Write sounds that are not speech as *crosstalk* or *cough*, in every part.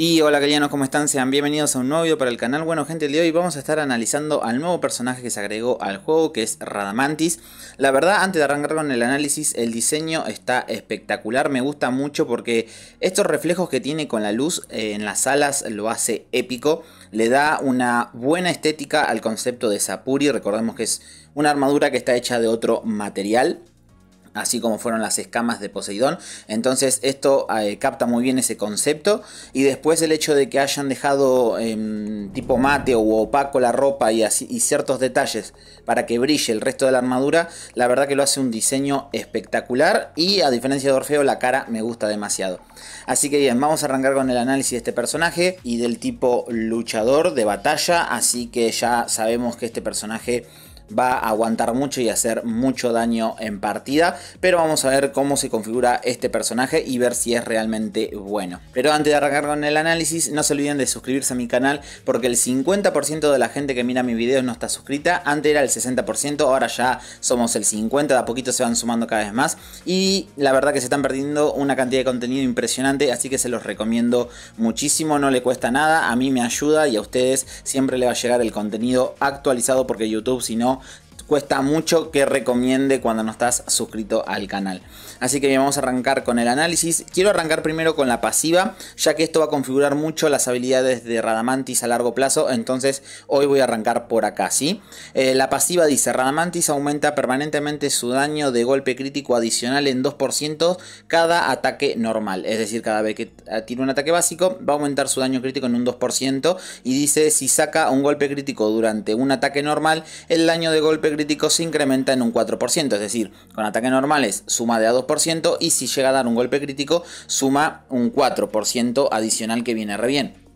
Y hola cariños, ¿cómo están? Sean bienvenidos a un nuevo video para el canal. Bueno gente, el de hoy vamos a estar analizando al nuevo personaje que se agregó al juego, que es Radamantis. La verdad, antes de arrancar con el análisis, el diseño está espectacular, me gusta mucho porque estos reflejos que tiene con la luz eh, en las alas lo hace épico. Le da una buena estética al concepto de Sapuri, recordemos que es una armadura que está hecha de otro material así como fueron las escamas de Poseidón. Entonces esto eh, capta muy bien ese concepto. Y después el hecho de que hayan dejado em, tipo mate o opaco la ropa y, así, y ciertos detalles para que brille el resto de la armadura, la verdad que lo hace un diseño espectacular y a diferencia de Orfeo la cara me gusta demasiado. Así que bien, vamos a arrancar con el análisis de este personaje y del tipo luchador de batalla, así que ya sabemos que este personaje va a aguantar mucho y hacer mucho daño en partida, pero vamos a ver cómo se configura este personaje y ver si es realmente bueno. Pero antes de arrancar con el análisis, no se olviden de suscribirse a mi canal porque el 50% de la gente que mira mis videos no está suscrita, antes era el 60%, ahora ya somos el 50%, de a poquito se van sumando cada vez más y la verdad que se están perdiendo una cantidad de contenido impresionante, así que se los recomiendo muchísimo, no le cuesta nada, a mí me ayuda y a ustedes siempre le va a llegar el contenido actualizado porque YouTube si no cuesta mucho que recomiende cuando no estás suscrito al canal. Así que bien, vamos a arrancar con el análisis. Quiero arrancar primero con la pasiva, ya que esto va a configurar mucho las habilidades de Radamantis a largo plazo, entonces hoy voy a arrancar por acá, ¿sí? Eh, la pasiva dice, Radamantis aumenta permanentemente su daño de golpe crítico adicional en 2% cada ataque normal, es decir, cada vez que eh, tiene un ataque básico va a aumentar su daño crítico en un 2% y dice si saca un golpe crítico durante un ataque normal, el daño de golpe crítico se incrementa en un 4%, es decir, con ataques normales suma de a 2% y si llega a dar un golpe crítico suma un 4% adicional que viene re bien.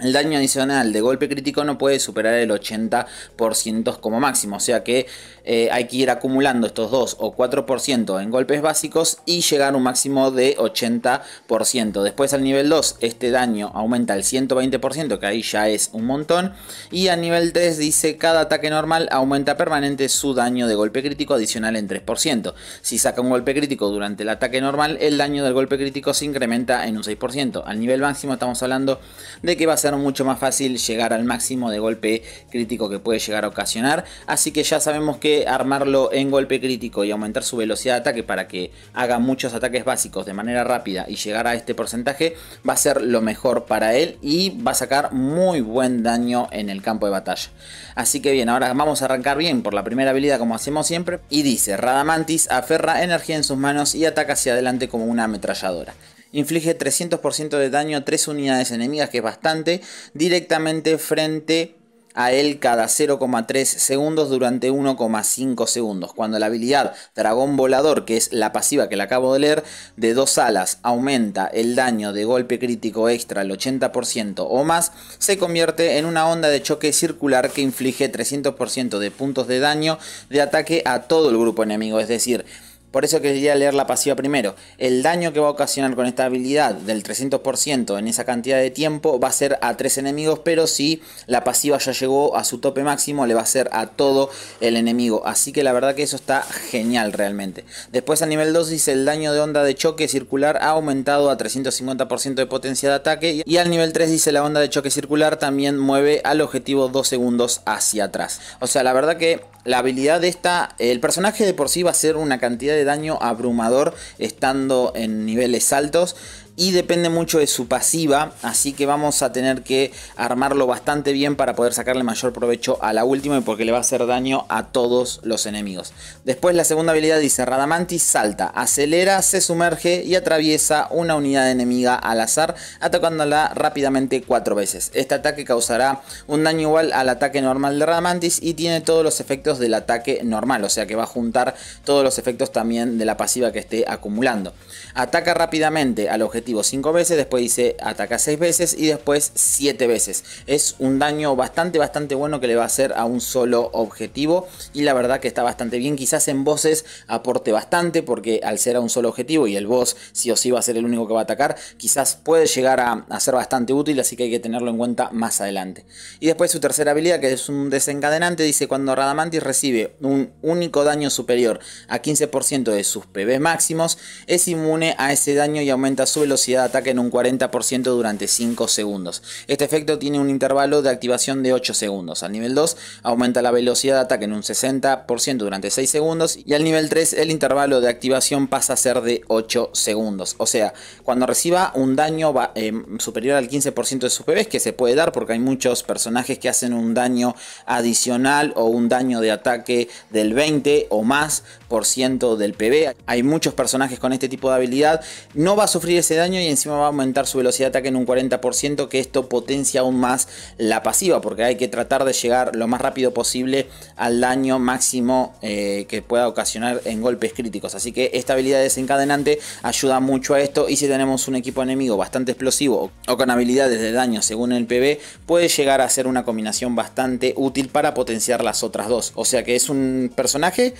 El daño adicional de golpe crítico no puede superar el 80% como máximo, o sea que eh, hay que ir acumulando estos 2 o 4% en golpes básicos y llegar a un máximo de 80%. Después al nivel 2 este daño aumenta al 120%, que ahí ya es un montón. Y al nivel 3 dice cada ataque normal aumenta permanente su daño de golpe crítico adicional en 3%. Si saca un golpe crítico durante el ataque normal, el daño del golpe crítico se incrementa en un 6%. Al nivel máximo estamos hablando de que va a ser mucho más fácil llegar al máximo de golpe crítico que puede llegar a ocasionar. Así que ya sabemos que armarlo en golpe crítico y aumentar su velocidad de ataque para que haga muchos ataques básicos de manera rápida y llegar a este porcentaje va a ser lo mejor para él y va a sacar muy buen daño en el campo de batalla. Así que bien, ahora vamos a arrancar bien por la primera habilidad como hacemos siempre. Y dice, Radamantis aferra energía en sus manos y ataca hacia adelante como una ametralladora inflige 300% de daño a 3 unidades enemigas, que es bastante, directamente frente a él cada 0,3 segundos durante 1,5 segundos. Cuando la habilidad Dragón Volador, que es la pasiva que le acabo de leer, de dos alas aumenta el daño de golpe crítico extra al 80% o más, se convierte en una onda de choque circular que inflige 300% de puntos de daño de ataque a todo el grupo enemigo. Es decir, por eso quería leer la pasiva primero. El daño que va a ocasionar con esta habilidad del 300% en esa cantidad de tiempo va a ser a tres enemigos, pero si la pasiva ya llegó a su tope máximo, le va a ser a todo el enemigo. Así que la verdad que eso está genial realmente. Después a nivel 2 dice el daño de onda de choque circular ha aumentado a 350% de potencia de ataque. Y al nivel 3 dice la onda de choque circular también mueve al objetivo 2 segundos hacia atrás. O sea, la verdad que la habilidad de esta, el personaje de por sí va a hacer una cantidad de daño abrumador estando en niveles altos y depende mucho de su pasiva, así que vamos a tener que armarlo bastante bien para poder sacarle mayor provecho a la última y porque le va a hacer daño a todos los enemigos. Después la segunda habilidad dice Radamantis salta, acelera, se sumerge y atraviesa una unidad enemiga al azar atacándola rápidamente cuatro veces. Este ataque causará un daño igual al ataque normal de Radamantis y tiene todos los efectos del ataque normal, o sea que va a juntar todos los efectos también de la pasiva que esté acumulando. Ataca rápidamente al objetivo 5 veces, después dice ataca 6 veces y después 7 veces. Es un daño bastante, bastante bueno que le va a hacer a un solo objetivo y la verdad que está bastante bien. Quizás en bosses aporte bastante porque al ser a un solo objetivo y el boss sí o sí va a ser el único que va a atacar, quizás puede llegar a, a ser bastante útil, así que hay que tenerlo en cuenta más adelante. Y después su tercera habilidad, que es un desencadenante, dice cuando Radamantis recibe un único daño superior a 15% de sus PB máximos, es inmune a ese daño y aumenta su velocidad de ataque en un 40% durante 5 segundos. Este efecto tiene un intervalo de activación de 8 segundos. Al nivel 2 aumenta la velocidad de ataque en un 60% durante 6 segundos y al nivel 3 el intervalo de activación pasa a ser de 8 segundos. O sea, cuando reciba un daño eh, superior al 15% de sus PBs, que se puede dar porque hay muchos personajes que hacen un daño adicional o un daño de ataque del 20 o más por ciento del PB. Hay muchos personajes con este tipo de habilidad. No va a sufrir ese daño daño y encima va a aumentar su velocidad de ataque en un 40%, que esto potencia aún más la pasiva, porque hay que tratar de llegar lo más rápido posible al daño máximo eh, que pueda ocasionar en golpes críticos. Así que esta habilidad desencadenante ayuda mucho a esto y si tenemos un equipo enemigo bastante explosivo o con habilidades de daño según el PB, puede llegar a ser una combinación bastante útil para potenciar las otras dos. O sea que es un personaje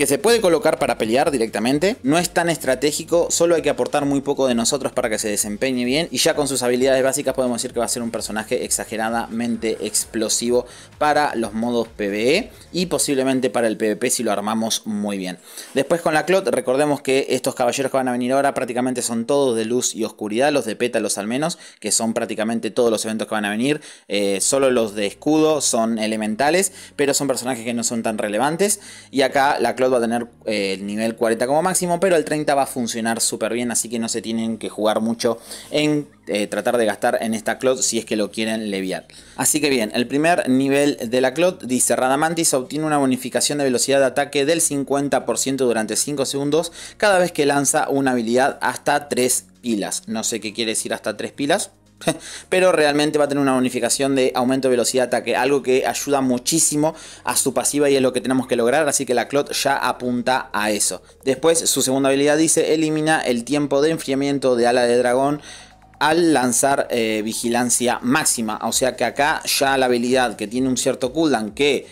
que se puede colocar para pelear directamente, no es tan estratégico, solo hay que aportar muy poco de nosotros para que se desempeñe bien y ya con sus habilidades básicas podemos decir que va a ser un personaje exageradamente explosivo para los modos PvE y posiblemente para el PvP si lo armamos muy bien. Después con la Clot, recordemos que estos caballeros que van a venir ahora prácticamente son todos de luz y oscuridad, los de pétalos al menos, que son prácticamente todos los eventos que van a venir, eh, solo los de escudo son elementales, pero son personajes que no son tan relevantes y acá la Clot va a tener eh, el nivel 40 como máximo, pero el 30 va a funcionar súper bien, así que no se tienen que jugar mucho en eh, tratar de gastar en esta clot si es que lo quieren leviar. Así que bien, el primer nivel de la clot dice Radamantis obtiene una bonificación de velocidad de ataque del 50% durante 5 segundos cada vez que lanza una habilidad hasta 3 pilas. No sé qué quiere decir hasta 3 pilas, *laughs* pero realmente va a tener una bonificación de aumento de velocidad de ataque, algo que ayuda muchísimo a su pasiva y es lo que tenemos que lograr, así que la Clot ya apunta a eso. Después su segunda habilidad dice elimina el tiempo de enfriamiento de ala de dragón al lanzar eh, vigilancia máxima, o sea que acá ya la habilidad que tiene un cierto cooldown que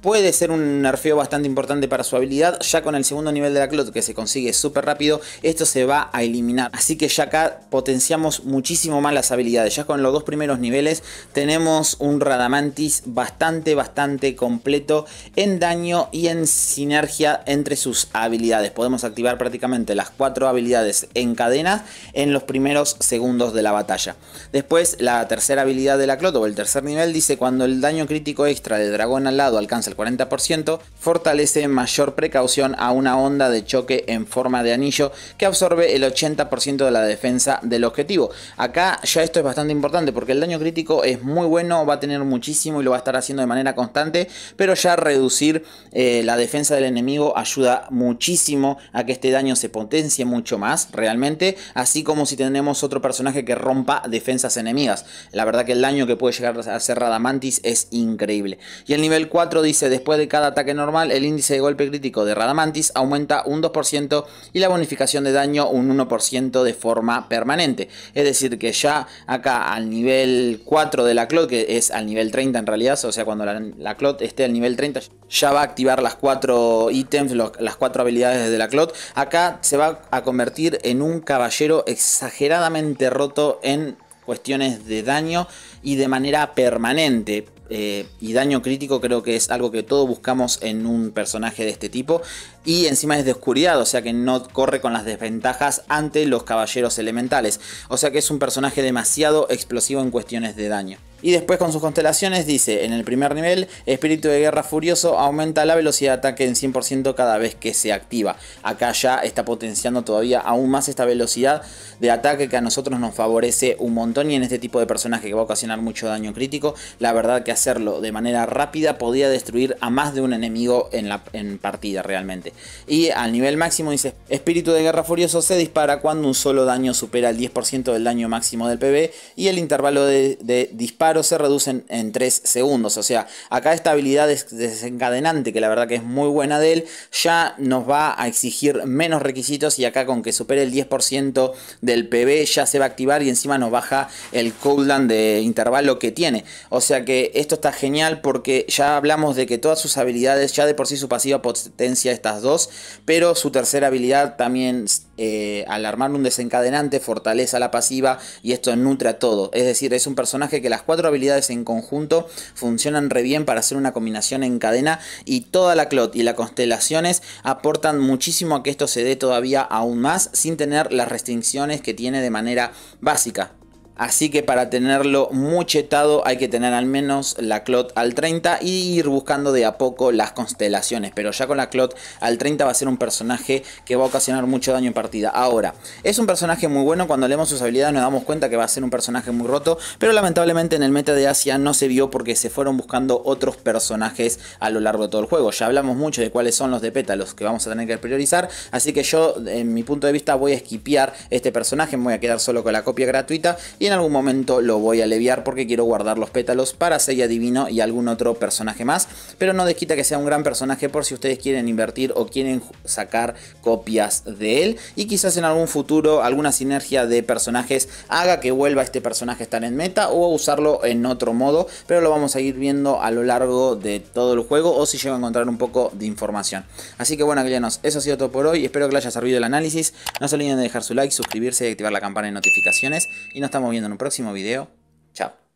puede ser un nerfeo bastante importante para su habilidad. Ya con el segundo nivel de la Clot que se consigue súper rápido, esto se va a eliminar. Así que ya acá potenciamos muchísimo más las habilidades. Ya con los dos primeros niveles tenemos un Radamantis bastante, bastante completo en daño y en sinergia entre sus habilidades. Podemos activar prácticamente las cuatro habilidades en cadena en los primeros segundos de la batalla. Después la tercera habilidad de la Clot o el tercer nivel dice cuando el daño crítico extra del dragón al lado alcanza el 40%, fortalece mayor precaución a una onda de choque en forma de anillo que absorbe el 80% de la defensa del objetivo. Acá ya esto es bastante importante porque el daño crítico es muy bueno, va a tener muchísimo y lo va a estar haciendo de manera constante, pero ya reducir eh, la defensa del enemigo ayuda muchísimo a que este daño se potencie mucho más realmente, así como si tenemos otro personaje que rompa defensas enemigas. La verdad que el daño que puede llegar a hacer Radamantis es increíble. Y el nivel 4 dice después de cada ataque normal, el índice de golpe crítico de Radamantis aumenta un 2% y la bonificación de daño un 1% de forma permanente. Es decir, que ya acá al nivel 4 de la CLOT, que es al nivel 30 en realidad, o sea, cuando la, CLOT esté al nivel 30, ya va a activar las 4 ítems, las 4 habilidades de la CLOT. Acá se va a convertir en un caballero exageradamente roto en cuestiones de daño y de manera permanente. Eh, y daño crítico creo que es algo que todos buscamos en un personaje de este tipo. Y encima es de oscuridad, o sea que no corre con las desventajas ante los caballeros elementales. O sea que es un personaje demasiado explosivo en cuestiones de daño. Y después con sus constelaciones dice, en el primer nivel, espíritu de guerra furioso aumenta la velocidad de ataque en 100% cada vez que se activa. Acá ya está potenciando todavía aún más esta velocidad de ataque que a nosotros nos favorece un montón y en este tipo de personaje que va a ocasionar mucho daño crítico, la verdad que hacerlo de manera rápida podía destruir a más de un enemigo en, la, en partida realmente. Y al nivel máximo dice, espíritu de guerra furioso se dispara cuando un solo daño supera el 10% del daño máximo del pv y el intervalo de, de disparo o se reducen en 3 segundos. O sea, acá esta habilidad desencadenante, que la verdad que es muy buena de él, ya nos va a exigir menos requisitos y acá con que supere el 10% del PB ya se va a activar y encima nos baja el cooldown de intervalo que tiene. O sea que esto está genial porque ya hablamos de que todas sus habilidades, ya de por sí su pasiva potencia estas dos, pero su tercera habilidad también eh, al armar un desencadenante fortaleza la pasiva y esto nutre a todo. Es decir, es un personaje que las cuatro habilidades en conjunto funcionan re bien para hacer una combinación en cadena y toda la clot y las constelaciones aportan muchísimo a que esto se dé todavía aún más sin tener las restricciones que tiene de manera básica. Así que para tenerlo muchetado hay que tener al menos la clot al 30 y ir buscando de a poco las constelaciones. Pero ya con la clot al 30 va a ser un personaje que va a ocasionar mucho daño en partida. Ahora, es un personaje muy bueno. Cuando leemos sus habilidades nos damos cuenta que va a ser un personaje muy roto. Pero lamentablemente en el meta de Asia no se vio porque se fueron buscando otros personajes a lo largo de todo el juego. Ya hablamos mucho de cuáles son los de pétalos que vamos a tener que priorizar. Así que yo, en mi punto de vista, voy a esquipear este personaje. Me voy a quedar solo con la copia gratuita. Y en algún momento lo voy a aliviar porque quiero guardar los pétalos para Seiya Divino y algún otro personaje más, pero no desquita que sea un gran personaje por si ustedes quieren invertir o quieren sacar copias de él y quizás en algún futuro alguna sinergia de personajes haga que vuelva este personaje a estar en meta o usarlo en otro modo, pero lo vamos a ir viendo a lo largo de todo el juego o si llego a encontrar un poco de información. Así que bueno, Guillanos, eso ha sido todo por hoy, espero que les haya servido el análisis, no se olviden de dejar su like, suscribirse y activar la campana de notificaciones y nos estamos viendo en un próximo video. Chao.